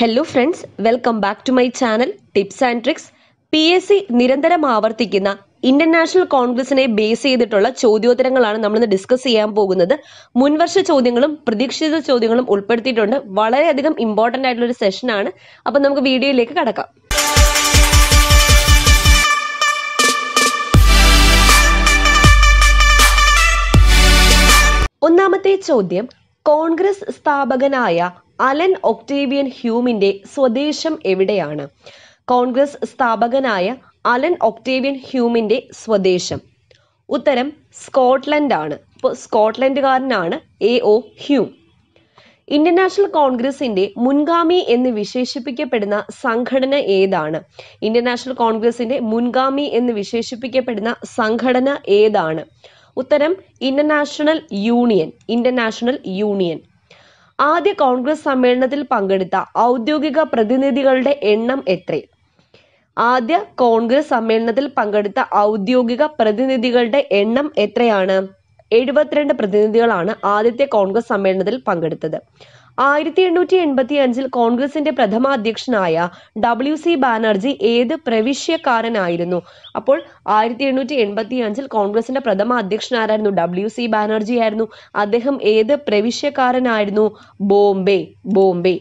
hello friends welcome back to my channel tips and tricks P S C നിരന്തരം ആവർത്തിക്കുന്ന international കോൺഗ്രസിനെ base ചെയ്തിട്ടുള്ള ചോദ്യോത്തരങ്ങളാണ് നമ്മൾ ഇന്ന് ഡിസ്കസ് ചെയ്യാൻ പോകുന്നത് മുൻവർഷ ചോദ്യങ്ങളും പ്രതീക്ഷിത ചോദ്യങ്ങളും ഉൾപ്പെടുത്തിയിട്ടുണ്ട് വളരെയധികം ഇമ്പോർട്ടന്റ് ആയിട്ടുള്ള ഒരു സെഷനാണ് അപ്പൊ നമുക്ക് വീഡിയോയിലേക്ക് കടക്കാം ഒന്നാമത്തെ ചോദ്യം കോൺഗ്രസ് സ്ഥാപകനായ അലൻ ഒക്ടേവിയൻ ഹ്യൂമിന്റെ സ്വദേശം എവിടെയാണ് കോൺഗ്രസ് സ്ഥാപകനായ അലൻ ഒക്ടേവിയൻ ഹ്യൂമിന്റെ സ്വദേശം ഉത്തരം സ്കോട്ട്ലൻഡ് ആണ് ഇപ്പോൾ സ്കോട്ട്ലൻഡുകാരനാണ് A O Hume Indian National കോൺഗ്രസിന്റെ മുൻഗാമി എന്ന് വിശേഷിപ്പിക്കപ്പെടുന്ന സംഘടന ഏതാണ് ഇന്ത്യൻ നാഷണൽ കോൺഗ്രസിന്റെ മുൻഗാമി എന്ന് വിശേഷിപ്പിക്കപ്പെടുന്ന സംഘടന ഏതാണ് ഉത്തരം ഇന്റർനാഷണൽ യൂണിയൻ ഇന്റർനാഷണൽ യൂണിയൻ ആദ്യ കോൺഗ്രസ് സമ്മേളനത്തിൽ പങ്കെടുത്ത ഔദ്യോഗിക പ്രതിനിധികളുടെ എണ്ണം എത്ര ആദ്യ കോൺഗ്രസ് സമ്മേളനത്തിൽ പങ്കെടുത്ത ഔദ്യോഗിക പ്രതിനിധികളുടെ എണ്ണം എത്രയാണ് എഴുപത്തിരണ്ട് പ്രതിനിധികളാണ് ആദ്യത്തെ കോൺഗ്രസ് സമ്മേളനത്തിൽ പങ്കെടുത്തത് ആയിരത്തി എണ്ണൂറ്റി എൺപത്തി അഞ്ചിൽ കോൺഗ്രസിന്റെ പ്രഥമ അധ്യക്ഷനായ ഡബ്ല്യു സി ബാനർജി ഏത് പ്രവിശ്യക്കാരനായിരുന്നു അപ്പോൾ ആയിരത്തി എണ്ണൂറ്റി എൺപത്തി അഞ്ചിൽ കോൺഗ്രസിന്റെ പ്രഥമ അധ്യക്ഷനാരായിരുന്നു ഡബ്ല്യു സി ബാനർജി ആയിരുന്നു അദ്ദേഹം ഏത് പ്രവിശ്യക്കാരനായിരുന്നു ബോംബെ ബോംബെ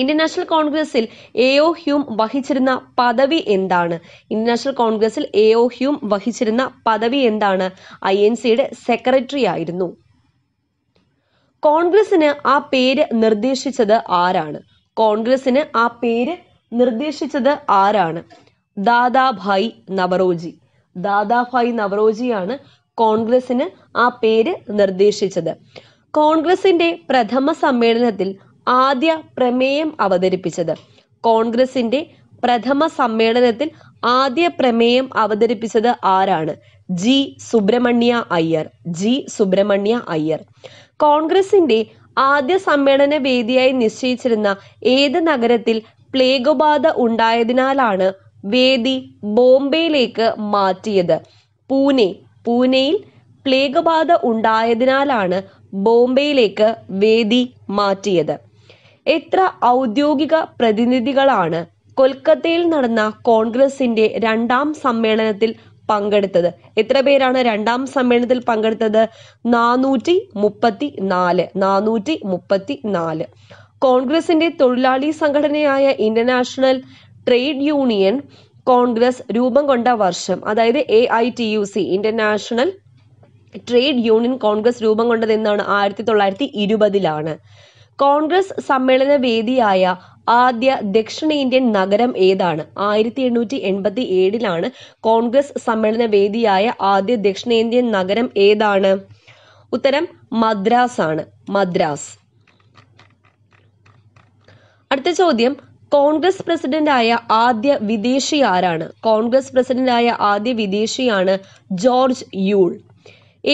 ഇന്ത്യൻ നാഷണൽ കോൺഗ്രസിൽ എഒ ഹ്യൂം വഹിച്ചിരുന്ന പദവി എന്താണ് ഇന്ത്യൻ നാഷണൽ കോൺഗ്രസിൽ എഒ ഹ്യൂം വഹിച്ചിരുന്ന പദവി എന്താണ് ഐ എൻ സിയുടെ സെക്രട്ടറി ആയിരുന്നു കോൺഗ്രസിന് ആ പേര് നിർദ്ദേശിച്ചത് ആരാണ് കോൺഗ്രസിന് ആ പേര് നിർദ്ദേശിച്ചത് ആരാണ് ദാദാഭായ് നവറോജി ദാദാഭായ് നവറോജിയാണ് കോൺഗ്രസിന് ആ പേര് നിർദ്ദേശിച്ചത് കോൺഗ്രസിന്റെ പ്രഥമ സമ്മേളനത്തിൽ ആദ്യ പ്രമേയം അവതരിപ്പിച്ചത് കോൺഗ്രസിന്റെ പ്രഥമ സമ്മേളനത്തിൽ ആദ്യ പ്രമേയം അവതരിപ്പിച്ചത് ആരാണ് ജി സുബ്രഹ്മണ്യ അയ്യർ ജി സുബ്രഹ്മണ്യ അയ്യർ കോൺഗ്രസിന്റെ ആദ്യ സമ്മേളന വേദിയായി നിശ്ചയിച്ചിരുന്ന ഏത് നഗരത്തിൽ പ്ലേഗ് ബാധ ഉണ്ടായതിനാലാണ് വേദി ബോംബെയിലേക്ക് മാറ്റിയത് പൂനെ പൂനെയിൽ പ്ലേഗ് ബാധ ഉണ്ടായതിനാലാണ് ബോംബെയിലേക്ക് വേദി മാറ്റിയത് എത്ര ഔദ്യോഗിക പ്രതിനിധികളാണ് കൊൽക്കത്തയിൽ നടന്ന കോൺഗ്രസിന്റെ രണ്ടാം സമ്മേളനത്തിൽ പങ്കെടുത്തത് എത്ര പേരാണ് രണ്ടാം സമ്മേളനത്തിൽ പങ്കെടുത്തത് നാനൂറ്റി മുപ്പത്തി നാല് നാനൂറ്റി മുപ്പത്തി നാല് കോൺഗ്രസിന്റെ തൊഴിലാളി സംഘടനയായ ഇന്റർനാഷണൽ ട്രേഡ് യൂണിയൻ കോൺഗ്രസ് രൂപം കൊണ്ട വർഷം അതായത് A I T U C international trade union Congress രൂപം കൊണ്ടത് എന്നാണ് ആയിരത്തി തൊള്ളായിരത്തി ഇരുപതിലാണ് കോൺഗ്രസ് സമ്മേളന വേദിയായ ആദ്യ ദക്ഷിണേന്ത്യൻ നഗരം ഏതാണ് ആയിരത്തി എണ്ണൂറ്റി എൺപത്തി ഏഴിലാണ് കോൺഗ്രസ് സമ്മേളന വേദിയായ ആദ്യ ദക്ഷിണേന്ത്യൻ നഗരം ഏതാണ് ഉത്തരം മദ്രാസ് ആണ് മദ്രാസ് അടുത്ത ചോദ്യം കോൺഗ്രസ് പ്രസിഡന്റായ ആദ്യ വിദേശി ആരാണ് കോൺഗ്രസ് പ്രസിഡന്റായ ആദ്യ വിദേശിയാണ് ജോർജ് യൂൾ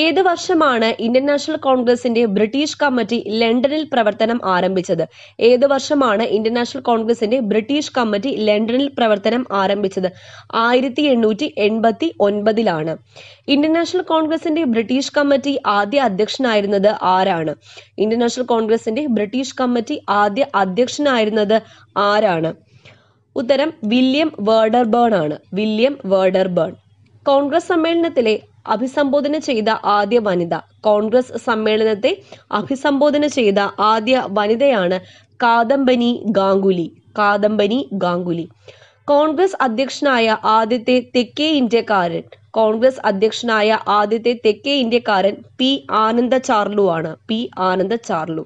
ഏത് വർഷമാണ് ഇന്ത്യൻ നാഷണൽ കോൺഗ്രസിന്റെ ബ്രിട്ടീഷ് കമ്മിറ്റി ലണ്ടനിൽ പ്രവർത്തനം ആരംഭിച്ചത് ഏത് വർഷമാണ് ഇന്ത്യൻ നാഷണൽ കോൺഗ്രസിന്റെ ബ്രിട്ടീഷ് കമ്മിറ്റി ലണ്ടനിൽ പ്രവർത്തനം ആരംഭിച്ചത് ആയിരത്തി എണ്ണൂറ്റി എൺപത്തി ഒൻപതിലാണ് ഇന്ത്യൻ നാഷണൽ കോൺഗ്രസിന്റെ ബ്രിട്ടീഷ് കമ്മിറ്റി ആദ്യ അധ്യക്ഷനായിരുന്നത് ആരാണ് ഇന്ത്യൻ നാഷണൽ കോൺഗ്രസിന്റെ ബ്രിട്ടീഷ് കമ്മിറ്റി ആദ്യ അധ്യക്ഷനായിരുന്നത് ആരാണ് ഉത്തരം വില്യം വേർഡർബേൺ ആണ് വില്യം വേർഡർബേൺ കോൺഗ്രസ് സമ്മേളനത്തിലെ അഭിസംബോധന ചെയ്ത ആദ്യ വനിത കോൺഗ്രസ് സമ്മേളനത്തെ അഭിസംബോധന ചെയ്ത ആദ്യ വനിതയാണ് കാദംബനി ഗാംഗുലി കാദംബനി ഗാംഗുലി കോൺഗ്രസ് അധ്യക്ഷനായ ആദ്യത്തെ തെക്കേ ഇന്ത്യക്കാരൻ കോൺഗ്രസ് അധ്യക്ഷനായ ആദ്യത്തെ തെക്കേ ഇന്ത്യക്കാരൻ പി ആനന്ദ ചാർലു ആണ് പി ആനന്ദ ചാർലു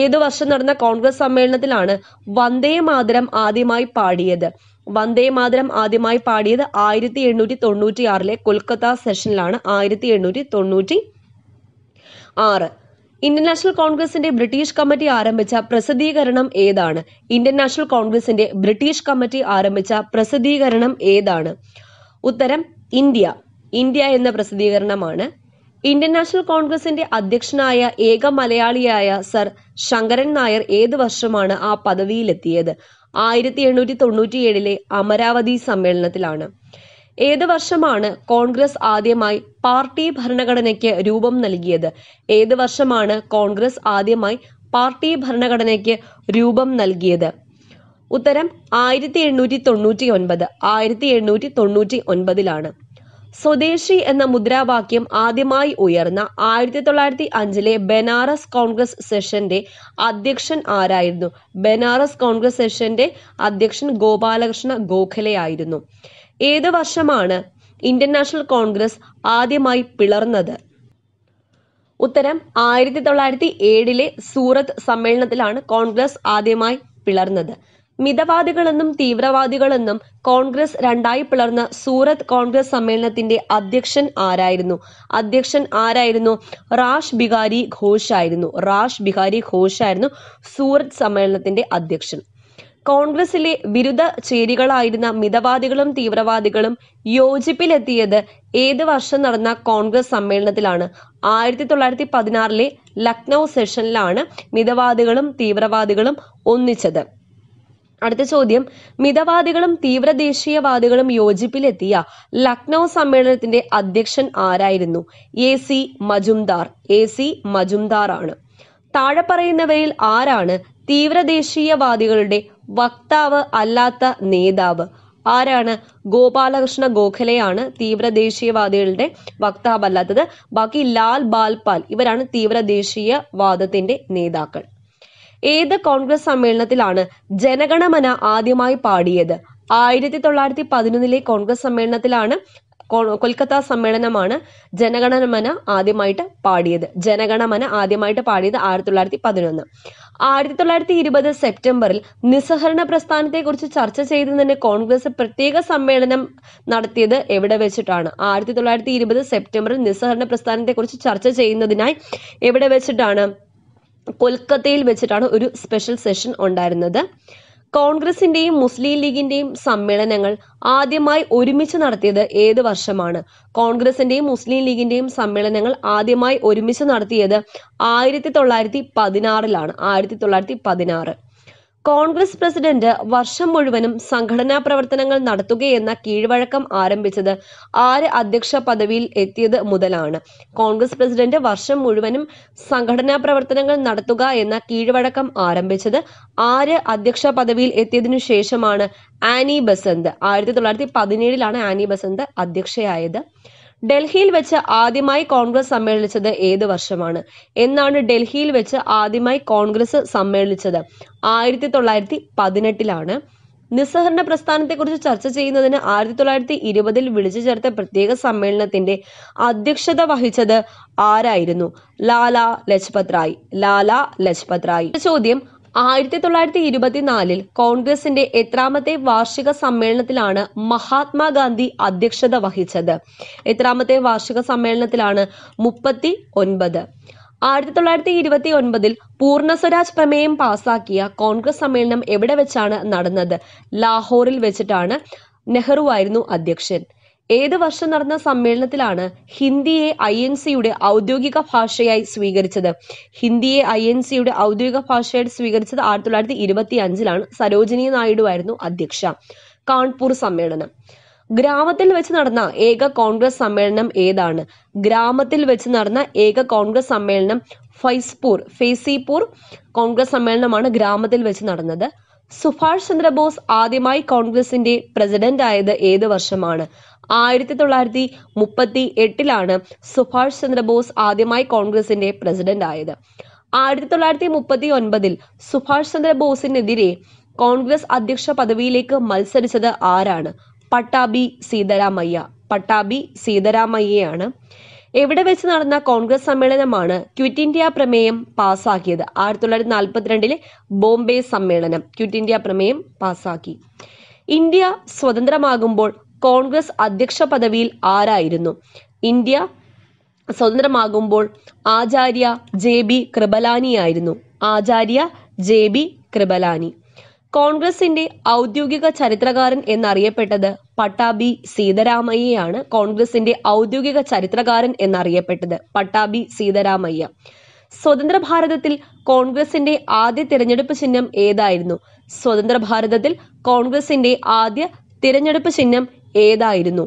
ഏതു വർഷം നടന്ന കോൺഗ്രസ് സമ്മേളനത്തിലാണ് വന്ദേ മാതരം ആദ്യമായി പാടിയത് വന്ദേ മാതരം ആദ്യമായി പാടിയത് ആയിരത്തി എണ്ണൂറ്റി തൊണ്ണൂറ്റി ആറിലെ കൊൽക്കത്ത സെഷനിലാണ് ആയിരത്തി എണ്ണൂറ്റി തൊണ്ണൂറ്റി ആറ് ഇന്ത്യൻ നാഷണൽ കോൺഗ്രസിന്റെ ബ്രിട്ടീഷ് കമ്മിറ്റി ആരംഭിച്ച പ്രസിദ്ധീകരണം ഏതാണ് ഇന്ത്യൻ നാഷണൽ കോൺഗ്രസിന്റെ ബ്രിട്ടീഷ് കമ്മിറ്റി ആരംഭിച്ച പ്രസിദ്ധീകരണം ഏതാണ് ഉത്തരം ഇന്ത്യ ഇന്ത്യ എന്ന പ്രസിദ്ധീകരണമാണ് ഇന്ത്യൻ നാഷണൽ കോൺഗ്രസിന്റെ അധ്യക്ഷനായ ഏക മലയാളിയായ സർ ശങ്കരൻ നായർ ഏത് വർഷമാണ് ആ പദവിയിലെത്തിയത് ആയിരത്തി എണ്ണൂറ്റി തൊണ്ണൂറ്റി ഏഴിലെ അമരാവതി സമ്മേളനത്തിലാണ് ഏത് വർഷമാണ് കോൺഗ്രസ് ആദ്യമായി പാർട്ടി ഭരണഘടനയ്ക്ക് രൂപം നൽകിയത് ഏത് വർഷമാണ് കോൺഗ്രസ് ആദ്യമായി പാർട്ടി ഭരണഘടനയ്ക്ക് രൂപം നൽകിയത് ഉത്തരം ആയിരത്തി എണ്ണൂറ്റി തൊണ്ണൂറ്റി ഒൻപത് ആയിരത്തി എണ്ണൂറ്റി തൊണ്ണൂറ്റി ഒൻപതിലാണ് സ്വദേശി എന്ന മുദ്രാവാക്യം ആദ്യമായി ഉയർന്ന ആയിരത്തി തൊള്ളായിരത്തി അഞ്ചിലെ ബനാറസ് കോൺഗ്രസ് സെഷന്റെ അധ്യക്ഷൻ ആരായിരുന്നു ബനാറസ് കോൺഗ്രസ് സെഷന്റെ അധ്യക്ഷൻ ഗോപാലകൃഷ്ണ ഗോഖലെ ആയിരുന്നു ഏത് വർഷമാണ് ഇന്ത്യൻ നാഷണൽ കോൺഗ്രസ് ആദ്യമായി പിളർന്നത് ഉത്തരം ആയിരത്തി തൊള്ളായിരത്തി ഏഴിലെ സൂറത്ത് സമ്മേളനത്തിലാണ് കോൺഗ്രസ് ആദ്യമായി പിളർന്നത് മിതവാദികളെന്നും തീവ്രവാദികളെന്നും കോൺഗ്രസ് രണ്ടായി പിളർന്ന സൂറത്ത് കോൺഗ്രസ് സമ്മേളനത്തിന്റെ അധ്യക്ഷൻ ആരായിരുന്നു അധ്യക്ഷൻ ആരായിരുന്നു റാഷ് ബിഹാരി ഘോഷ് ആയിരുന്നു റാഷ് ബിഹാരി ഘോഷ് ആയിരുന്നു സൂറത്ത് സമ്മേളനത്തിന്റെ അധ്യക്ഷൻ കോൺഗ്രസിലെ വിരുദ്ധ ചേരികളായിരുന്ന മിതവാദികളും തീവ്രവാദികളും യോജിപ്പിലെത്തിയത് ഏത് വർഷം നടന്ന കോൺഗ്രസ് സമ്മേളനത്തിലാണ് ആയിരത്തി തൊള്ളായിരത്തി പതിനാറിലെ ലക്നൗ സെഷനിലാണ് മിതവാദികളും തീവ്രവാദികളും ഒന്നിച്ചത് അടുത്ത ചോദ്യം മിതവാദികളും തീവ്ര ദേശീയവാദികളും യോജിപ്പിലെത്തിയ ലക്നൗ സമ്മേളനത്തിന്റെ അധ്യക്ഷൻ ആരായിരുന്നു A C Majumdar A C Majumdar ആണ് താഴെ പറയുന്നവയിൽ ആരാണ് തീവ്ര ദേശീയവാദികളുടെ വക്താവ് അല്ലാത്ത നേതാവ് ആരാണ് ഗോപാലകൃഷ്ണ ഗോഖലെയാണ് തീവ്ര ദേശീയവാദികളുടെ വക്താവല്ലാത്തത് ബാക്കി ലാൽ ബാൽപാൽ ഇവരാണ് തീവ്ര ദേശീയവാദത്തിന്റെ നേതാക്കൾ ഏത് കോൺഗ്രസ് സമ്മേളനത്തിലാണ് ജനഗണമന ആദ്യമായി പാടിയത് ആയിരത്തി തൊള്ളായിരത്തി പതിനൊന്നിലെ കോൺഗ്രസ് സമ്മേളനത്തിലാണ് കൊൽക്കത്ത സമ്മേളനമാണ് ജനഗണമന ആദ്യമായിട്ട് പാടിയത് ജനഗണമന ആദ്യമായിട്ട് പാടിയത് ആയിരത്തി തൊള്ളായിരത്തി പതിനൊന്ന് ആയിരത്തി തൊള്ളായിരത്തി ഇരുപത് സെപ്റ്റംബറിൽ നിസ്സഹരണ പ്രസ്ഥാനത്തെക്കുറിച്ച് ചർച്ച തന്നെ കോൺഗ്രസ് പ്രത്യേക സമ്മേളനം നടത്തിയത് എവിടെ വെച്ചിട്ടാണ് ആയിരത്തി തൊള്ളായിരത്തി ഇരുപത് സെപ്റ്റംബറിൽ നിസ്സഹരണ പ്രസ്ഥാനത്തെക്കുറിച്ച് ചർച്ച ചെയ്യുന്നതിനായി എവിടെ വെച്ചിട്ടാണ് കൊൽക്കത്തയിൽ വെച്ചിട്ടാണ് ഒരു സ്പെഷ്യൽ സെഷൻ ഉണ്ടായിരുന്നത് കോൺഗ്രസിന്റെയും മുസ്ലിം ലീഗിന്റെയും സമ്മേളനങ്ങൾ ആദ്യമായി ഒരുമിച്ച് നടത്തിയത് ഏത് വർഷമാണ് കോൺഗ്രസിന്റെയും മുസ്ലിം ലീഗിന്റെയും സമ്മേളനങ്ങൾ ആദ്യമായി ഒരുമിച്ച് നടത്തിയത് ആയിരത്തി തൊള്ളായിരത്തി പതിനാറിലാണ് ആയിരത്തി തൊള്ളായിരത്തി പതിനാറ് കോൺഗ്രസ് പ്രസിഡന്റ് വർഷം മുഴുവനും സംഘടനാ പ്രവർത്തനങ്ങൾ നടത്തുകയെന്ന കീഴ്വഴക്കം ആരംഭിച്ചത് ആര് അധ്യക്ഷ പദവിയിൽ എത്തിയത് മുതലാണ് കോൺഗ്രസ് പ്രസിഡന്റ് വർഷം മുഴുവനും സംഘടനാ പ്രവർത്തനങ്ങൾ നടത്തുക എന്ന കീഴ്വഴക്കം ആരംഭിച്ചത് ആര് അധ്യക്ഷ പദവിയിൽ എത്തിയതിനു ശേഷമാണ് ആനി ബസന്ത് ആയിരത്തി തൊള്ളായിരത്തി പതിനേഴിലാണ് ആനി ബസന്ത് അധ്യക്ഷയായത് ഡൽഹിയിൽ വെച്ച് ആദ്യമായി കോൺഗ്രസ് സമ്മേളിച്ചത് ഏത് വർഷമാണ് എന്നാണ് ഡൽഹിയിൽ വെച്ച് ആദ്യമായി കോൺഗ്രസ് സമ്മേളിച്ചത് ആയിരത്തി തൊള്ളായിരത്തി പതിനെട്ടിലാണ് നിസ്സഹരണ പ്രസ്ഥാനത്തെക്കുറിച്ച് ചർച്ച ചെയ്യുന്നതിന് ആയിരത്തി തൊള്ളായിരത്തി ഇരുപതിൽ വിളിച്ചു ചേർത്ത പ്രത്യേക സമ്മേളനത്തിന്റെ അധ്യക്ഷത വഹിച്ചത് ആരായിരുന്നു ലാല ലജ്പത് റായ് ലാല ലജ്പത് റായ് ചോദ്യം ആയിരത്തി തൊള്ളായിരത്തി ഇരുപത്തിനാലിൽ കോൺഗ്രസിന്റെ എത്രാമത്തെ വാർഷിക സമ്മേളനത്തിലാണ് മഹാത്മാഗാന്ധി അധ്യക്ഷത വഹിച്ചത് എത്രാമത്തെ വാർഷിക സമ്മേളനത്തിലാണ് മുപ്പത്തി ഒൻപത് ആയിരത്തി തൊള്ളായിരത്തി ഇരുപത്തി ഒൻപതിൽ പൂർണ്ണ സ്വരാജ് പ്രമേയം പാസാക്കിയ കോൺഗ്രസ് സമ്മേളനം എവിടെ വെച്ചാണ് നടന്നത് ലാഹോറിൽ വെച്ചിട്ടാണ് നെഹ്റു ആയിരുന്നു അധ്യക്ഷൻ ഏത് വർഷം നടന്ന സമ്മേളനത്തിലാണ് ഹിന്ദിയെ ഐ എൻ സിയുടെ ഔദ്യോഗിക ഭാഷയായി സ്വീകരിച്ചത് ഹിന്ദിയെ ഐ എൻ സിയുടെ ഔദ്യോഗിക ഭാഷയായിട്ട് സ്വീകരിച്ചത് ആയിരത്തി തൊള്ളായിരത്തി ഇരുപത്തി അഞ്ചിലാണ് സരോജിനി നായിഡു ആയിരുന്നു അധ്യക്ഷ കാൺപൂർ സമ്മേളനം ഗ്രാമത്തിൽ വെച്ച് നടന്ന ഏക കോൺഗ്രസ് സമ്മേളനം ഏതാണ് ഗ്രാമത്തിൽ വെച്ച് നടന്ന ഏക കോൺഗ്രസ് സമ്മേളനം ഫൈസ്പൂർ ഫേസിപൂർ കോൺഗ്രസ് സമ്മേളനമാണ് ഗ്രാമത്തിൽ വെച്ച് നടന്നത് സുഭാഷ് ചന്ദ്രബോസ് ആദ്യമായി കോൺഗ്രസിന്റെ പ്രസിഡന്റ് ആയത് ഏത് വർഷമാണ് ആയിരത്തി തൊള്ളായിരത്തി മുപ്പത്തി എട്ടിലാണ് സുഭാഷ് ചന്ദ്രബോസ് ആദ്യമായി കോൺഗ്രസിന്റെ പ്രസിഡന്റ് ആയത് ആയിരത്തി തൊള്ളായിരത്തി മുപ്പത്തി ഒൻപതിൽ സുഭാഷ് ചന്ദ്രബോസിനെതിരെ കോൺഗ്രസ് അധ്യക്ഷ പദവിയിലേക്ക് മത്സരിച്ചത് ആരാണ് പട്ടാബി സീതാരാമയ്യ പട്ടാബി സീതാരാമയ്യയാണ് എവിടെ വെച്ച് നടന്ന കോൺഗ്രസ് സമ്മേളനമാണ് ക്വിറ്റ് ഇന്ത്യ പ്രമേയം പാസാക്കിയത് ആയിരത്തി തൊള്ളായിരത്തി നാൽപ്പത്തിരണ്ടിലെ ബോംബെ സമ്മേളനം ക്വിറ്റ് ഇന്ത്യ പ്രമേയം പാസാക്കി ഇന്ത്യ സ്വതന്ത്രമാകുമ്പോൾ കോൺഗ്രസ് അധ്യക്ഷ പദവിയിൽ ആരായിരുന്നു ഇന്ത്യ സ്വതന്ത്രമാകുമ്പോൾ ആചാര്യ ജെ ബി കൃപലാനിയായിരുന്നു ആചാര്യ ജെ ബി കൃപലാനി കോൺഗ്രസിന്റെ ഔദ്യോഗിക ചരിത്രകാരൻ എന്നറിയപ്പെട്ടത് പട്ടാബി സീതരാമയ്യയാണ് കോൺഗ്രസിന്റെ ഔദ്യോഗിക ചരിത്രകാരൻ എന്നറിയപ്പെട്ടത് പട്ടാബി സീതാരാമയ്യ സ്വതന്ത്ര ഭാരതത്തിൽ കോൺഗ്രസിന്റെ ആദ്യ തിരഞ്ഞെടുപ്പ് ചിഹ്നം ഏതായിരുന്നു സ്വതന്ത്ര ഭാരതത്തിൽ കോൺഗ്രസിന്റെ ആദ്യ തിരഞ്ഞെടുപ്പ് ചിഹ്നം ഏതായിരുന്നു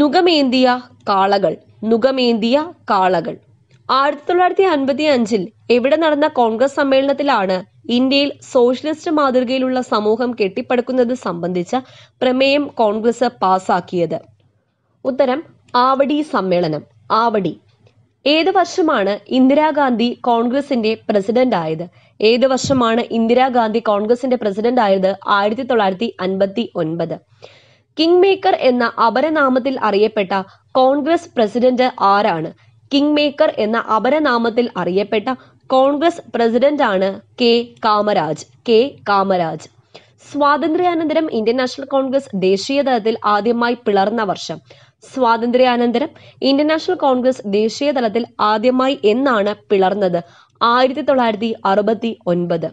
നുഗമേന്തിയ കാളകൾ നുഗമേന്തിയ കാളകൾ ആയിരത്തി തൊള്ളായിരത്തി അൻപത്തി അഞ്ചിൽ എവിടെ നടന്ന കോൺഗ്രസ് സമ്മേളനത്തിലാണ് ഇന്ത്യയിൽ സോഷ്യലിസ്റ്റ് മാതൃകയിലുള്ള സമൂഹം കെട്ടിപ്പടുക്കുന്നത് സംബന്ധിച്ച പ്രമേയം കോൺഗ്രസ് പാസാക്കിയത് ഉത്തരം ആവടി സമ്മേളനം ആവടി ഏത് വർഷമാണ് ഇന്ദിരാഗാന്ധി കോൺഗ്രസിന്റെ പ്രസിഡന്റ് ആയത് ഏത് വർഷമാണ് ഇന്ദിരാഗാന്ധി കോൺഗ്രസിന്റെ പ്രസിഡന്റ് ആയത് ആയിരത്തി തൊള്ളായിരത്തി അൻപത്തി ഒൻപത് കിങ് മേക്കർ എന്ന അപരനാമത്തിൽ അറിയപ്പെട്ട കോൺഗ്രസ് പ്രസിഡന്റ് ആരാണ് കിങ് മേക്കർ എന്ന അപരനാമത്തിൽ അറിയപ്പെട്ട കോൺഗ്രസ് പ്രസിഡന്റ് ആണ് കെ കാമരാജ് കെ കാമരാജ് സ്വാതന്ത്ര്യാനന്തരം ഇന്ത്യൻ നാഷണൽ കോൺഗ്രസ് ദേശീയ തലത്തിൽ ആദ്യമായി പിളർന്ന വർഷം സ്വാതന്ത്ര്യാനന്തരം ഇന്ത്യൻ നാഷണൽ കോൺഗ്രസ് ദേശീയ തലത്തിൽ ആദ്യമായി എന്നാണ് പിളർന്നത് ആയിരത്തി തൊള്ളായിരത്തി അറുപത്തി ഒൻപത്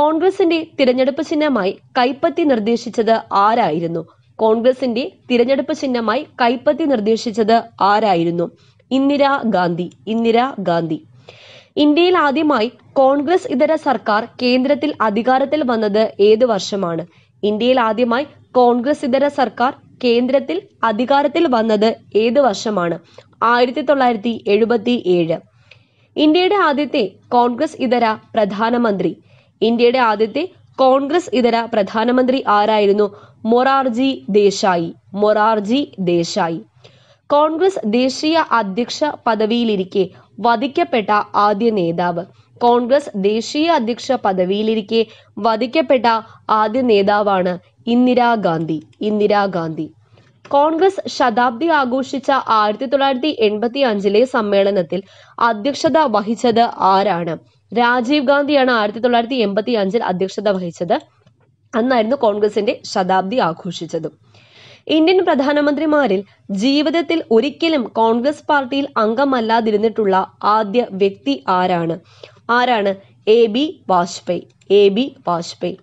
കോൺഗ്രസിന്റെ തിരഞ്ഞെടുപ്പ് ചിഹ്നമായി കൈപ്പത്തി നിർദ്ദേശിച്ചത് ആരായിരുന്നു കോൺഗ്രസിന്റെ തിരഞ്ഞെടുപ്പ് ചിഹ്നമായി കൈപ്പത്തി നിർദ്ദേശിച്ചത് ആരായിരുന്നു ഇന്ദിരാ ഗാന്ധി ഇന്ദിരാ ഗാന്ധി ഇന്ത്യയിൽ ആദ്യമായി കോൺഗ്രസ് ഇതര സർക്കാർ കേന്ദ്രത്തിൽ അധികാരത്തിൽ വന്നത് ഏത് വർഷമാണ് ഇന്ത്യയിൽ ആദ്യമായി കോൺഗ്രസ് ഇതര സർക്കാർ കേന്ദ്രത്തിൽ അധികാരത്തിൽ വന്നത് ഏത് വർഷമാണ് ആയിരത്തി തൊള്ളായിരത്തി എഴുപത്തി ഏഴ് ഇന്ത്യയുടെ ആദ്യത്തെ കോൺഗ്രസ് ഇതര പ്രധാനമന്ത്രി ഇന്ത്യയുടെ ആദ്യത്തെ കോൺഗ്രസ് ഇതര പ്രധാനമന്ത്രി ആരായിരുന്നു മൊറാർജി ദേശായി മൊറാർജി ദേശായി കോൺഗ്രസ് ദേശീയ അധ്യക്ഷ പദവിയിലിരിക്കെ വധിക്കപ്പെട്ട ആദ്യ നേതാവ് കോൺഗ്രസ് ദേശീയ അധ്യക്ഷ പദവിയിലിരിക്കെ വധിക്കപ്പെട്ട ആദ്യ നേതാവാണ് ഇന്ദിരാഗാന്ധി ഇന്ദിരാഗാന്ധി കോൺഗ്രസ് ശതാബ്ദി ആഘോഷിച്ച ആയിരത്തി തൊള്ളായിരത്തി എൺപത്തി അഞ്ചിലെ സമ്മേളനത്തിൽ അധ്യക്ഷത വഹിച്ചത് ആരാണ് രാജീവ് ഗാന്ധിയാണ് ആയിരത്തി തൊള്ളായിരത്തി എൺപത്തി അഞ്ചിൽ അധ്യക്ഷത വഹിച്ചത് അന്നായിരുന്നു കോൺഗ്രസിന്റെ ശതാബ്ദി ആഘോഷിച്ചത് ഇന്ത്യൻ പ്രധാനമന്ത്രിമാരിൽ ജീവിതത്തിൽ ഒരിക്കലും കോൺഗ്രസ് പാർട്ടിയിൽ അംഗമല്ലാതിരുന്നിട്ടുള്ള ആദ്യ വ്യക്തി ആരാണ് ആരാണ് A B Vajpayee A B Vajpayee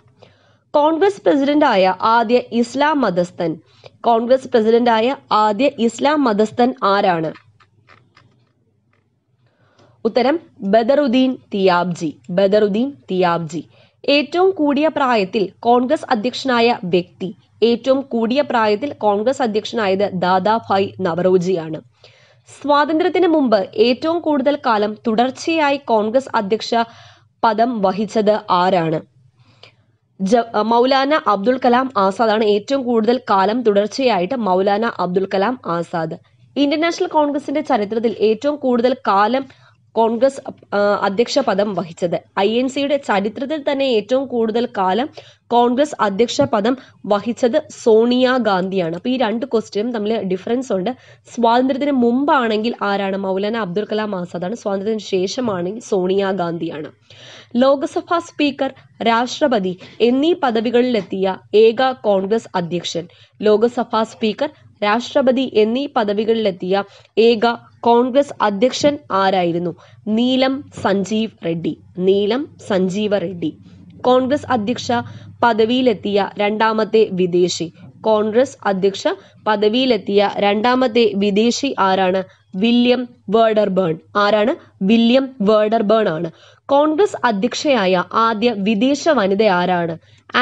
Congress പ്രസിഡന്റായ ആദ്യ ഇസ്ലാം മതസ്ഥൻ കോൺഗ്രസ് പ്രസിഡന്റായ ആദ്യ ഇസ്ലാം മതസ്ഥൻ ആരാണ് ഉത്തരം ബദറുദ്ദീൻ തിയാബ്ജി ബദറുദ്ദീൻ തിയാബ്ജി ഏറ്റവും കൂടിയ പ്രായത്തിൽ കോൺഗ്രസ് അധ്യക്ഷനായ വ്യക്തി ഏറ്റവും കൂടിയ പ്രായത്തിൽ കോൺഗ്രസ് അധ്യക്ഷനായത് ദാദാഭായ് നവറോജിയാണ് സ്വാതന്ത്ര്യത്തിന് മുമ്പ് ഏറ്റവും കൂടുതൽ കാലം തുടർച്ചയായി കോൺഗ്രസ് അധ്യക്ഷ പദം വഹിച്ചത് ആരാണ് മൗലാന അബ്ദുൽ കലാം ആസാദാണ് ഏറ്റവും കൂടുതൽ കാലം തുടർച്ചയായിട്ട് മൗലാന അബ്ദുൽ കലാം ആസാദ് ഇന്ത്യൻ നാഷണൽ കോൺഗ്രസിന്റെ ചരിത്രത്തിൽ ഏറ്റവും കൂടുതൽ കാലം കോൺഗ്രസ് അധ്യക്ഷ പദം വഹിച്ചത് ഐ എൻ സിയുടെ ചരിത്രത്തിൽ തന്നെ ഏറ്റവും കൂടുതൽ കാലം കോൺഗ്രസ് അധ്യക്ഷ പദം വഹിച്ചത് സോണിയ ഗാന്ധിയാണ് അപ്പൊ ഈ രണ്ട് ക്വസ്റ്റ്യനും തമ്മിൽ ഡിഫറൻസ് ഉണ്ട് സ്വാതന്ത്ര്യത്തിന് മുമ്പാണെങ്കിൽ ആരാണ് മൗലാന അബ്ദുൽ കലാം ആസാദാണ് സ്വാതന്ത്ര്യത്തിന് ശേഷമാണെങ്കിൽ സോണിയ ഗാന്ധിയാണ് ലോക്സഭാ സ്പീക്കർ രാഷ്ട്രപതി എന്നീ പദവികളിലെത്തിയ ഏക കോൺഗ്രസ് അധ്യക്ഷൻ ലോക്സഭാ സ്പീക്കർ രാഷ്ട്രപതി എന്നീ പദവികളിലെത്തിയ ഏക കോൺഗ്രസ് അധ്യക്ഷൻ ആരായിരുന്നു നീലം സഞ്ജീവ് റെഡ്ഡി നീലം സഞ്ജീവ റെഡ്ഡി കോൺഗ്രസ് അധ്യക്ഷ പദവിയിലെത്തിയ രണ്ടാമത്തെ വിദേശി കോൺഗ്രസ് അധ്യക്ഷ പദവിയിലെത്തിയ രണ്ടാമത്തെ വിദേശി ആരാണ് വില്യം വേർഡർബേൺ ആരാണ് വില്യം വേർഡർബേൺ ആണ് കോൺഗ്രസ് അധ്യക്ഷയായ ആദ്യ വിദേശ വനിത ആരാണ്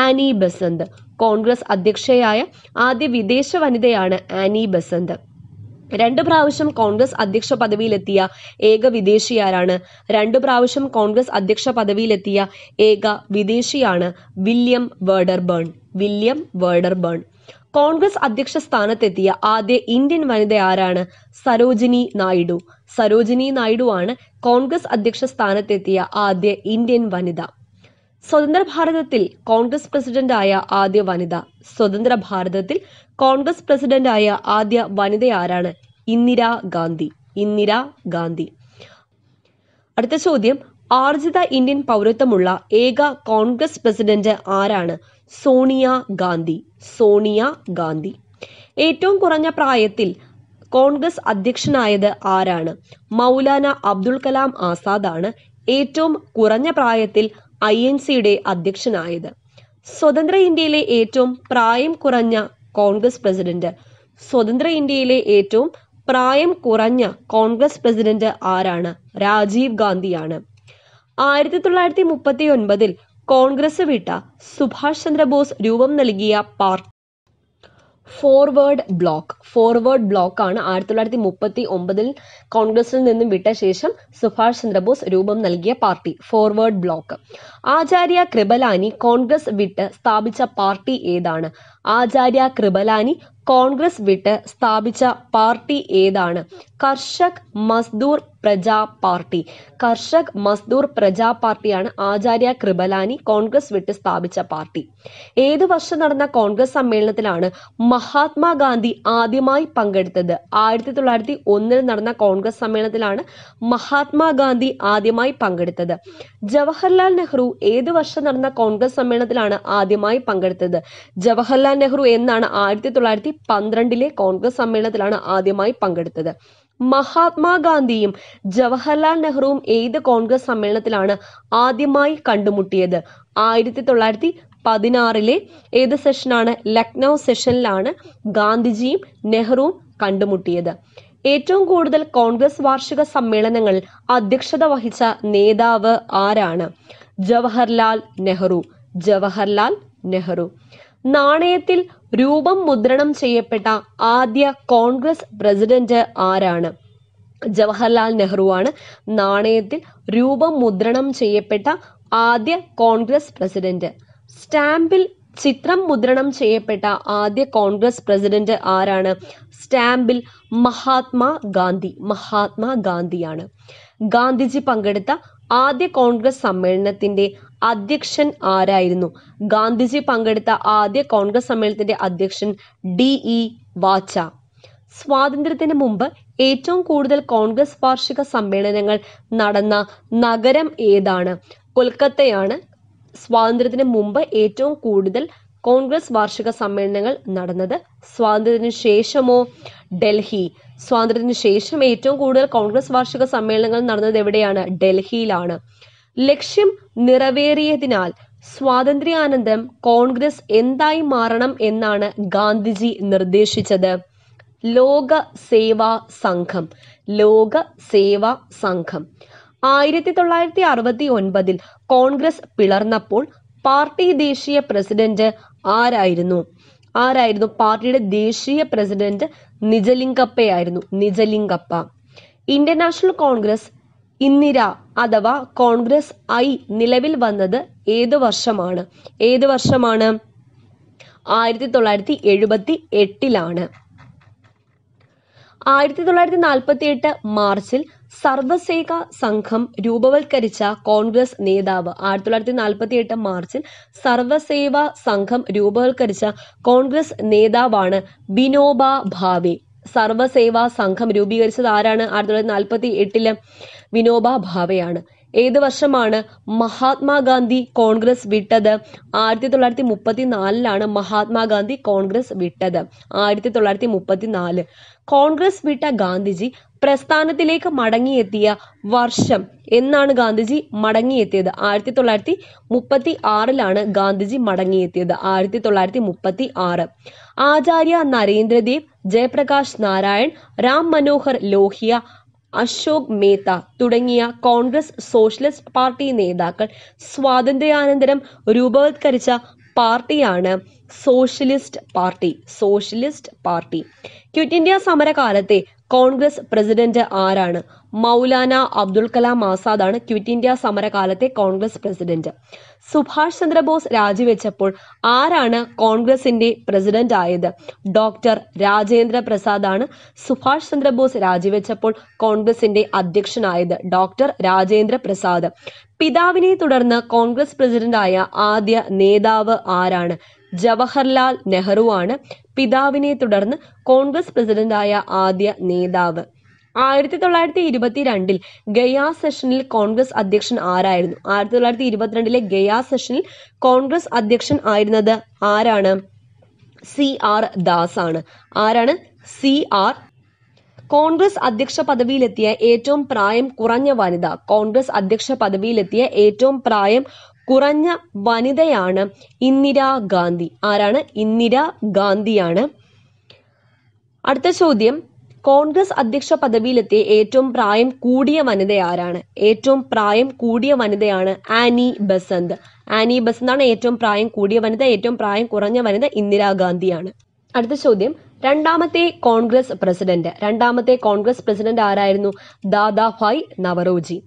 ആനി ബസന്ത് കോൺഗ്രസ് അധ്യക്ഷയായ ആദ്യ വിദേശ വനിതയാണ് ആനി ബസന്ത് രണ്ടു പ്രാവശ്യം കോൺഗ്രസ് അധ്യക്ഷ പദവിയിലെത്തിയ ഏക വിദേശിയാരാണ് രണ്ടു പ്രാവശ്യം കോൺഗ്രസ് അധ്യക്ഷ പദവിയിലെത്തിയ ഏക വിദേശിയാണ് William Wedderburn William Wedderburn Congress അധ്യക്ഷ സ്ഥാനത്തെത്തിയ ആദ്യ ഇന്ത്യൻ വനിത ആരാണ് സരോജിനി നായിഡു സരോജിനി നായിഡു ആണ് കോൺഗ്രസ് അധ്യക്ഷ സ്ഥാനത്തെത്തിയ ആദ്യ ഇന്ത്യൻ വനിത സ്വതന്ത്ര ഭാരതത്തിൽ കോൺഗ്രസ് പ്രസിഡന്റായ ആദ്യ വനിത സ്വതന്ത്ര ഭാരതത്തിൽ കോൺഗ്രസ് പ്രസിഡന്റായ ആദ്യ വനിത ആരാണ് ഇന്ദിരാ ഗാന്ധി ഇന്ദിരാ ഗാന്ധി അടുത്ത ചോദ്യം ആർജിത ഇന്ത്യൻ പൗരത്വമുള്ള ഏക കോൺഗ്രസ് പ്രസിഡന്റ് ആരാണ് സോണിയ ഗാന്ധി സോണിയ ഗാന്ധി ഏറ്റവും കുറഞ്ഞ പ്രായത്തിൽ കോൺഗ്രസ് അധ്യക്ഷനായത് ആരാണ് മൗലാന അബ്ദുൽ കലാം ആസാദ് ആണ് ഏറ്റവും കുറഞ്ഞ പ്രായത്തിൽ ഐ എൻ സിയുടെ അധ്യക്ഷനായത് സ്വതന്ത്ര ഇന്ത്യയിലെ ഏറ്റവും പ്രായം കുറഞ്ഞ കോൺഗ്രസ് പ്രസിഡന്റ് സ്വതന്ത്ര ഇന്ത്യയിലെ ഏറ്റവും പ്രായം കുറഞ്ഞ കോൺഗ്രസ് പ്രസിഡന്റ് ആരാണ് രാജീവ് ഗാന്ധിയാണ് ആയിരത്തി തൊള്ളായിരത്തി മുപ്പത്തി ഒൻപതിൽ കോൺഗ്രസ് വിട്ട സുഭാഷ് ചന്ദ്രബോസ് രൂപം നൽകിയ പാർട്ടി ഫോർവേഡ് ബ്ലോക്ക് ഫോർവേഡ് ബ്ലോക്കാണ് ആയിരത്തി തൊള്ളായിരത്തി മുപ്പത്തി ഒമ്പതിൽ കോൺഗ്രസിൽ നിന്നും വിട്ട ശേഷം സുഭാഷ് ചന്ദ്രബോസ് രൂപം നൽകിയ party forward bloc Acharya Kripalani Congress വിട്ട് സ്ഥാപിച്ച പാർട്ടി ഏതാണ് ആചാര്യ കൃപലാനി കോൺഗ്രസ് വിട്ട് സ്ഥാപിച്ച പാർട്ടി ഏതാണ് കർഷക് മസ്ദൂർ പ്രജാ പാർട്ടി കർഷക് മസ്ദൂർ പ്രജാ പാർട്ടിയാണ് ആചാര്യ കൃപലാനി കോൺഗ്രസ് വിട്ട് സ്ഥാപിച്ച പാർട്ടി ഏതു വർഷം നടന്ന കോൺഗ്രസ് സമ്മേളനത്തിലാണ് മഹാത്മാഗാന്ധി ആദ്യമായി പങ്കെടുത്തത് ആയിരത്തി തൊള്ളായിരത്തി ഒന്നിൽ നടന്ന കോൺഗ്രസ് സമ്മേളനത്തിലാണ് മഹാത്മാഗാന്ധി ആദ്യമായി പങ്കെടുത്തത് ജവഹർലാൽ നെഹ്റു ഏതു വർഷം നടന്ന കോൺഗ്രസ് സമ്മേളനത്തിലാണ് ആദ്യമായി പങ്കെടുത്തത് ജവഹർലാൽ ജവഹർലാൽ നെഹ്റു എന്നാണ് ആയിരത്തി തൊള്ളായിരത്തി പന്ത്രണ്ടിലെ കോൺഗ്രസ് സമ്മേളനത്തിലാണ് ആദ്യമായി പങ്കെടുത്തത് മഹാത്മാഗാന്ധിയും ജവഹർലാൽ നെഹ്റുവും ഏത് കോൺഗ്രസ് സമ്മേളനത്തിലാണ് ആദ്യമായി കണ്ടുമുട്ടിയത് ആയിരത്തി തൊള്ളായിരത്തി പതിനാറിലെ ഏത് സെഷനാണ് ലക്നൗ സെഷനിലാണ് ഗാന്ധിജിയും നെഹ്റുവും കണ്ടുമുട്ടിയത് ഏറ്റവും കൂടുതൽ കോൺഗ്രസ് വാർഷിക സമ്മേളനങ്ങൾ അധ്യക്ഷത വഹിച്ച നേതാവ് ആരാണ് ജവഹർലാൽ നെഹ്റു ജവഹർലാൽ നെഹ്റു നാണയത്തിൽ രൂപം മുദ്രണം ചെയ്യപ്പെട്ട ആദ്യ കോൺഗ്രസ് പ്രസിഡന്റ് ആരാണ് ജവഹർലാൽ നെഹ്റു ആണ് നാണയത്തിൽ രൂപം മുദ്രണം ചെയ്യപ്പെട്ട ആദ്യ കോൺഗ്രസ് പ്രസിഡന്റ് സ്റ്റാമ്പിൽ ചിത്രം മുദ്രണം ചെയ്യപ്പെട്ട ആദ്യ കോൺഗ്രസ് പ്രസിഡന്റ് ആരാണ് സ്റ്റാമ്പിൽ മഹാത്മാ ഗാന്ധി മഹാത്മാ ഗാന്ധിയാണ് ഗാന്ധിജി പങ്കെടുത്ത ആദ്യ കോൺഗ്രസ് സമ്മേളനത്തിന്റെ അധ്യക്ഷൻ ആരായിരുന്നു ഗാന്ധിജി പങ്കെടുത്ത ആദ്യ കോൺഗ്രസ് സമ്മേളനത്തിന്റെ അധ്യക്ഷൻ ഡി ഇ വാച്ച സ്വാതന്ത്ര്യത്തിന് മുമ്പ് ഏറ്റവും കൂടുതൽ കോൺഗ്രസ് വാർഷിക സമ്മേളനങ്ങൾ നടന്ന നഗരം ഏതാണ് കൊൽക്കത്തയാണ് സ്വാതന്ത്ര്യത്തിന് മുമ്പ് ഏറ്റവും കൂടുതൽ കോൺഗ്രസ് വാർഷിക സമ്മേളനങ്ങൾ നടന്നത് സ്വാതന്ത്ര്യത്തിന് ശേഷമോ ഡൽഹി സ്വാതന്ത്ര്യത്തിന് ശേഷം ഏറ്റവും കൂടുതൽ കോൺഗ്രസ് വാർഷിക സമ്മേളനങ്ങൾ നടന്നത് എവിടെയാണ് ഡൽഹിയിലാണ് ലക്ഷ്യം നിറവേറിയതിനാൽ സ്വാതന്ത്ര്യാനന്തരം കോൺഗ്രസ് എന്തായി മാറണം എന്നാണ് ഗാന്ധിജി നിർദ്ദേശിച്ചത് ലോക സേവാ സംഘം ലോക സേവാ സംഘം ആയിരത്തി തൊള്ളായിരത്തി അറുപത്തി ഒൻപതിൽ കോൺഗ്രസ് പിളർന്നപ്പോൾ പാർട്ടി ദേശീയ പ്രസിഡന്റ് ആരായിരുന്നു ആരായിരുന്നു പാർട്ടിയുടെ ദേശീയ പ്രസിഡന്റ് നിജലിംഗപ്പയായിരുന്നു നിജലിംഗപ്പ ഇന്ത്യൻ നാഷണൽ കോൺഗ്രസ് ഇന്ദിര അഥവാ കോൺഗ്രസ് ഐ നിലവിൽ വന്നത് ഏത് വർഷമാണ് ഏത് വർഷമാണ് ആയിരത്തി തൊള്ളായിരത്തി എഴുപത്തി എട്ടിലാണ് ആയിരത്തി തൊള്ളായിരത്തി നാൽപ്പത്തി എട്ട് മാർച്ചിൽ സർവസേക സംഘം രൂപവത്കരിച്ച കോൺഗ്രസ് നേതാവ് ആയിരത്തി തൊള്ളായിരത്തി നാൽപ്പത്തി എട്ട് മാർച്ചിൽ സർവസേവ സംഘം രൂപവത്കരിച്ച കോൺഗ്രസ് നേതാവാണ് വിനോബ ഭാവെ സർവസേവാ സംഘം രൂപീകരിച്ചത് ആരാണ് ആയിരത്തി തൊള്ളായിരത്തി നാൽപ്പത്തി എട്ടില് വിനോബ ഭാവെയാണ് ഏത് വർഷമാണ് മഹാത്മാഗാന്ധി കോൺഗ്രസ് വിട്ടത് ആയിരത്തി തൊള്ളായിരത്തി മുപ്പത്തിനാലിലാണ് മഹാത്മാഗാന്ധി കോൺഗ്രസ് വിട്ടത് ആയിരത്തി തൊള്ളായിരത്തി മുപ്പത്തിനാല് കോൺഗ്രസ് വിട്ട ഗാന്ധിജി പ്രസ്ഥാനത്തിലേക്ക് മടങ്ങിയെത്തിയ വർഷം എന്നാണ് ഗാന്ധിജി മടങ്ങിയെത്തിയത് ആയിരത്തി തൊള്ളായിരത്തി മുപ്പത്തി ആറിലാണ് ഗാന്ധിജി മടങ്ങിയെത്തിയത് ആയിരത്തി തൊള്ളായിരത്തി മുപ്പത്തി ആറ് ആചാര്യ നരേന്ദ്രദേവ് ജയപ്രകാശ് നാരായൺ രാം മനോഹർ ലോഹിയ അശോക് മേത്ത തുടങ്ങിയ കോൺഗ്രസ് സോഷ്യലിസ്റ്റ് പാർട്ടി നേതാക്കൾ സ്വാതന്ത്ര്യാനന്തരം രൂപവത്കരിച്ച പാർട്ടിയാണ് socialist party socialist party quit India സമരകാലത്തെ കോൺഗ്രസ് പ്രസിഡന്റ് ആരാണ് മൗലാന അബ്ദുൽ കലാം ആസാദാണ് ക്വിറ്റ് ഇന്ത്യ സമരകാലത്തെ കോൺഗ്രസ് പ്രസിഡന്റ് സുഭാഷ് ചന്ദ്രബോസ് രാജിവെച്ചപ്പോൾ ആരാണ് കോൺഗ്രസിന്റെ പ്രസിഡന്റ് ആയത് ഡോക്ടർ രാജേന്ദ്ര പ്രസാദാണ് സുഭാഷ് ചന്ദ്രബോസ് രാജിവെച്ചപ്പോൾ കോൺഗ്രസിന്റെ അധ്യക്ഷനായത് ഡോക്ടർ രാജേന്ദ്ര പ്രസാദ് പിതാവിനെ തുടർന്ന് കോൺഗ്രസ് പ്രസിഡന്റായ ആദ്യ നേതാവ് ആരാണ് ജവഹർലാൽ നെഹ്റുവാണ് പിതാവിനെ തുടർന്ന് കോൺഗ്രസ് പ്രസിഡന്റായ ആദ്യ നേതാവ് ആയിരത്തി തൊള്ളായിരത്തി ഇരുപത്തിരണ്ടിൽ ഗയാ സെഷനിൽ കോൺഗ്രസ് അധ്യക്ഷൻ ആരായിരുന്നു ആയിരത്തി തൊള്ളായിരത്തി ഇരുപത്തിരണ്ടിലെ ഗയാ സെഷനിൽ കോൺഗ്രസ് അധ്യക്ഷൻ ആയിരുന്നത് ആരാണ് സി ആർ ദാസ് ആണ് ആരാണ് സി ആർ കോൺഗ്രസ് അധ്യക്ഷ പദവിയിലെത്തിയ ഏറ്റവും പ്രായം കുറഞ്ഞ വനിത കോൺഗ്രസ് അധ്യക്ഷ പദവിയിലെത്തിയ ഏറ്റവും പ്രായം കുറഞ്ഞ വനിതയാണ് ഇന്ദിരാ ഗാന്ധി ആരാണ് ഇന്ദിരാ ഗാന്ധിയാണ് അടുത്ത ചോദ്യം കോൺഗ്രസ് അധ്യക്ഷ പദവിയിലെത്തിയ ഏറ്റവും പ്രായം കൂടിയ വനിത ആരാണ് ഏറ്റവും പ്രായം കൂടിയ വനിതയാണ് ആനി ബസന്ത് ആനി ബസന്ത് ആണ് ഏറ്റവും പ്രായം കൂടിയ വനിത ഏറ്റവും പ്രായം കുറഞ്ഞ വനിത ഇന്ദിരാഗാന്ധിയാണ് അടുത്ത ചോദ്യം രണ്ടാമത്തെ കോൺഗ്രസ് പ്രസിഡന്റ് രണ്ടാമത്തെ കോൺഗ്രസ് പ്രസിഡന്റ് ആരായിരുന്നു ദാദാഭായ് നവറോജി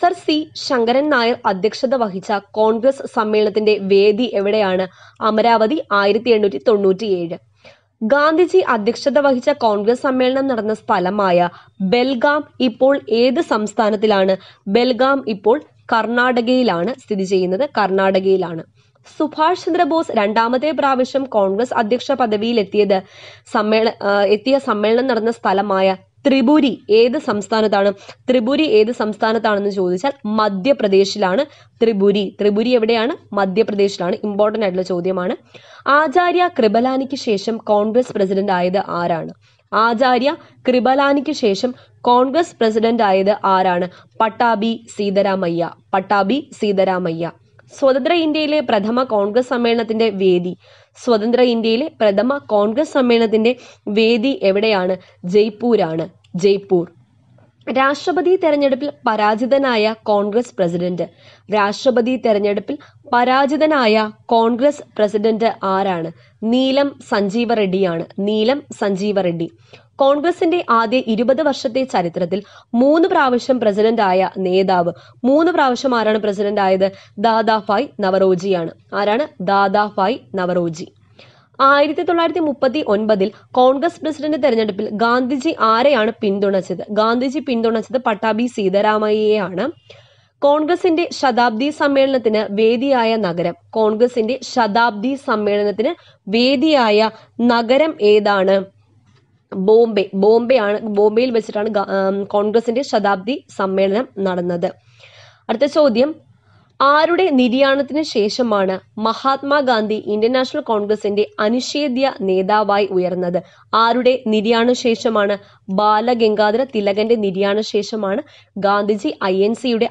സർ സി ശങ്കരൻ നായർ അധ്യക്ഷത വഹിച്ച കോൺഗ്രസ് സമ്മേളനത്തിന്റെ വേദി എവിടെയാണ് അമരാവതി ആയിരത്തി എണ്ണൂറ്റി തൊണ്ണൂറ്റിയേഴ് ഗാന്ധിജി അധ്യക്ഷത വഹിച്ച കോൺഗ്രസ് സമ്മേളനം നടന്ന സ്ഥലമായ ബെൽഗാം ഇപ്പോൾ ഏത് സംസ്ഥാനത്തിലാണ് ബെൽഗാം ഇപ്പോൾ കർണാടകയിലാണ് സ്ഥിതി ചെയ്യുന്നത് കർണാടകയിലാണ് സുഭാഷ് ചന്ദ്രബോസ് രണ്ടാമത്തെ പ്രാവശ്യം കോൺഗ്രസ് അധ്യക്ഷ പദവിയിൽ എത്തിയത് സമ്മേള എത്തിയ സമ്മേളനം നടന്ന സ്ഥലമായ ത്രിപുരി ഏത് സംസ്ഥാനത്താണ് ത്രിപുരി ഏത് സംസ്ഥാനത്താണെന്ന് ചോദിച്ചാൽ മധ്യപ്രദേശിലാണ് ത്രിപുരി ത്രിപുരി എവിടെയാണ് മധ്യപ്രദേശിലാണ് ഇമ്പോർട്ടൻ്റ് ആയിട്ടുള്ള ചോദ്യമാണ് ആചാര്യ കൃപലാനിക്ക് ശേഷം കോൺഗ്രസ് പ്രസിഡന്റ് ആയത് ആരാണ് ആചാര്യ കൃപലാനിക്ക് ശേഷം കോൺഗ്രസ് പ്രസിഡന്റ് ആയത് ആരാണ് പട്ടാബി സീതാരാമയ്യ പട്ടാബി സീതാരാമയ്യ സ്വതന്ത്ര ഇന്ത്യയിലെ പ്രഥമ കോൺഗ്രസ് സമ്മേളനത്തിന്റെ വേദി സ്വതന്ത്ര ഇന്ത്യയിലെ പ്രഥമ കോൺഗ്രസ് സമ്മേളനത്തിന്റെ വേദി എവിടെയാണ് ജയ്പൂരാണ് ജയ്പൂർ രാഷ്ട്രപതി തെരഞ്ഞെടുപ്പിൽ പരാജിതനായ കോൺഗ്രസ് പ്രസിഡന്റ് രാഷ്ട്രപതി തെരഞ്ഞെടുപ്പിൽ പരാജിതനായ കോൺഗ്രസ് പ്രസിഡന്റ് ആരാണ് നീലം സഞ്ജീവ റെഡ്ഡിയാണ് നീലം സഞ്ജീവ റെഡ്ഡി കോൺഗ്രസിന്റെ ആദ്യ ഇരുപത് വർഷത്തെ ചരിത്രത്തിൽ മൂന്ന് പ്രാവശ്യം പ്രസിഡന്റായ നേതാവ് മൂന്ന് പ്രാവശ്യം ആരാണ് പ്രസിഡന്റ് ആയത് ദാദാഫായ് നവറോജിയാണ് ആരാണ് ദാദാഫായ് നവറോജി ആയിരത്തി തൊള്ളായിരത്തി മുപ്പത്തി ഒൻപതിൽ കോൺഗ്രസ് പ്രസിഡന്റ് തെരഞ്ഞെടുപ്പിൽ ഗാന്ധിജി ആരെയാണ് പിന്തുണച്ചത് ഗാന്ധിജി പിന്തുണച്ചത് പട്ടാഭി സീതാരാമയ്യയാണ് കോൺഗ്രസിന്റെ ശതാബ്ദി സമ്മേളനത്തിന് വേദിയായ നഗരം കോൺഗ്രസിന്റെ ശതാബ്ദി സമ്മേളനത്തിന് വേദിയായ നഗരം ഏതാണ് ബോംബെ ബോംബെ ആണ് ബോംബെയിൽ വെച്ചിട്ടാണ് കോൺഗ്രസിന്റെ ശതാബ്ദി സമ്മേളനം നടന്നത് അടുത്ത ചോദ്യം ആരുടെ നിര്യാണത്തിന് ശേഷമാണ് മഹാത്മാഗാന്ധി ഇന്ത്യൻ നാഷണൽ കോൺഗ്രസിന്റെ അനിഷേധ്യ നേതാവായി ഉയർന്നത് ആരുടെ നിര്യാണ ശേഷമാണ് ബാലഗംഗാധര തിലകന്റെ നിര്യാണ ശേഷമാണ് ഗാന്ധിജി ഐ എൻ സിയുടെ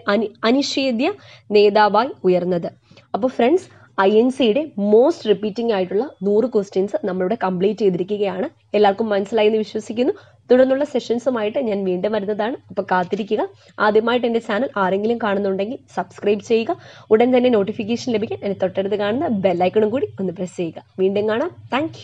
അനിഷേധ്യ നേതാവായി ഉയർന്നത് അപ്പോൾ ഫ്രണ്ട്സ് ഐ എൻ സിയുടെ മോസ്റ്റ് റിപ്പീറ്റിംഗ് ആയിട്ടുള്ള നൂറ് ക്വസ്റ്റ്യൻസ് നമ്മളിവിടെ കംപ്ലീറ്റ് ചെയ്തിരിക്കുകയാണ് എല്ലാവർക്കും മനസ്സിലായി എന്ന് വിശ്വസിക്കുന്നു തുടർന്നുള്ള സെഷൻസുമായിട്ട് ഞാൻ വീണ്ടും വരുന്നതാണ് അപ്പോൾ കാത്തിരിക്കുക ആദ്യമായിട്ട് എൻ്റെ ചാനൽ ആരെങ്കിലും കാണുന്നുണ്ടെങ്കിൽ സബ്സ്ക്രൈബ് ചെയ്യുക ഉടൻ തന്നെ നോട്ടിഫിക്കേഷൻ ലഭിക്കാൻ എന്നെ തൊട്ടടുത്ത് കാണുന്ന ബെല്ലൈക്കണും കൂടി ഒന്ന് പ്രസ് ചെയ്യുക വീണ്ടും കാണാം താങ്ക്